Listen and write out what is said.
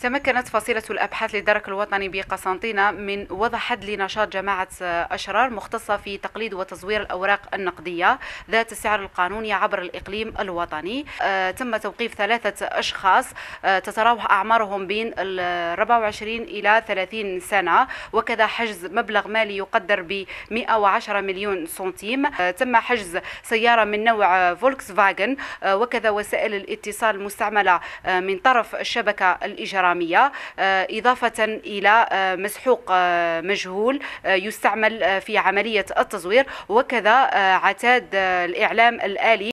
تمكنت فصيلة الأبحاث للدرك الوطني بقسنطينة من وضع حد لنشاط جماعة أشرار مختصة في تقليد وتزوير الأوراق النقدية ذات السعر القانوني عبر الإقليم الوطني آه، تم توقيف ثلاثة أشخاص آه، تتراوح أعمارهم بين 24 إلى 30 سنة وكذا حجز مبلغ مالي يقدر ب 110 مليون سنتيم آه، تم حجز سيارة من نوع فولكس فاجن وكذا وسائل الاتصال المستعملة من طرف الشبكة الإجرامية الغرامية آه، إضافة إلى آه، مسحوق آه، مجهول يستعمل في عملية التزوير وكذا عتاد الإعلام الآلي